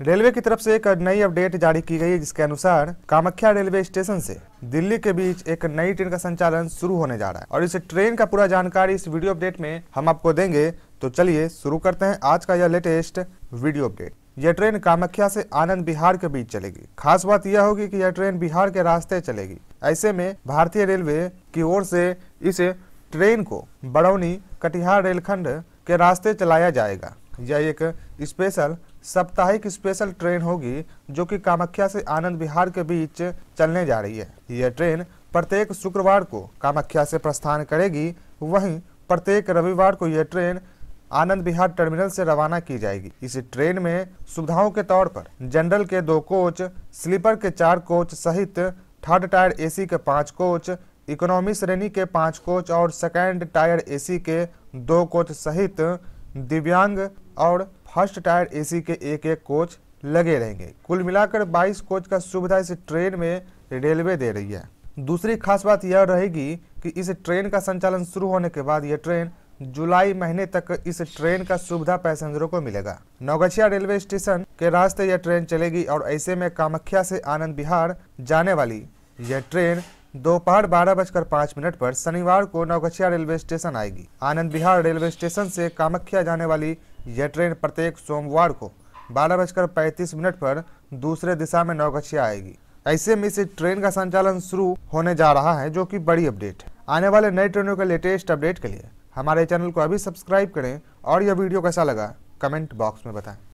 railway की तरफ से एक नई अपडेट जारी की गई है जिसके अनुसार कामाख्या रेलवे स्टेशन से दिल्ली के बीच एक नई ट्रेन का संचालन शुरू होने जा रहा है और इस ट्रेन का पूरा जानकारी इस वीडियो अपडेट में हम आपको देंगे तो चलिए शुरू करते हैं आज का यह लेटेस्ट वीडियो अपडेट यह ट्रेन कामाख्या से आनंद बिहार के बीच चलेगी खास बात यह होगी की यह ट्रेन बिहार के रास्ते चलेगी ऐसे में भारतीय रेलवे की ओर से इस ट्रेन को बड़ौनी कटिहार रेलखंड के रास्ते चलाया जाएगा यह एक स्पेशल साप्ताहिक स्पेशल ट्रेन होगी जो कि कामाख्या से आनंद विहार के बीच चलने जा रही है यह ट्रेन प्रत्येक शुक्रवार को कामाख्या से प्रस्थान करेगी वहीं प्रत्येक रविवार को यह ट्रेन आनंद विहार टर्मिनल से रवाना की जाएगी इस ट्रेन में सुविधाओं के तौर पर जनरल के दो कोच स्लीपर के चार कोच सहित थर्ड टायर एसी के पाँच कोच इकोनॉमी श्रेणी के पाँच कोच और सेकेंड टायर एसी के दो कोच सहित दिव्यांग और फर्स्ट टायर एसी के एक एक कोच लगे रहेंगे कुल मिलाकर 22 कोच का सुविधा इस ट्रेन में रेलवे दे रही है दूसरी खास बात यह रहेगी कि इस ट्रेन का संचालन शुरू होने के बाद यह ट्रेन जुलाई महीने तक इस ट्रेन का सुविधा पैसेंजरों को मिलेगा नौगछिया रेलवे स्टेशन के रास्ते यह ट्रेन चलेगी और ऐसे में कामख्या से आनंद बिहार जाने वाली यह ट्रेन दोपहर बारह बजकर पाँच मिनट पर शनिवार को नौगछिया रेलवे स्टेशन आएगी आनंद बिहार रेलवे स्टेशन से कामख्या जाने वाली यह ट्रेन प्रत्येक सोमवार को बारह बजकर पैंतीस मिनट पर दूसरे दिशा में नौगछिया आएगी ऐसे में इस ट्रेन का संचालन शुरू होने जा रहा है जो कि बड़ी अपडेट है आने वाले नई ट्रेनों के लेटेस्ट अपडेट के लिए हमारे चैनल को अभी सब्सक्राइब करें और यह वीडियो कैसा लगा कमेंट बॉक्स में बताएं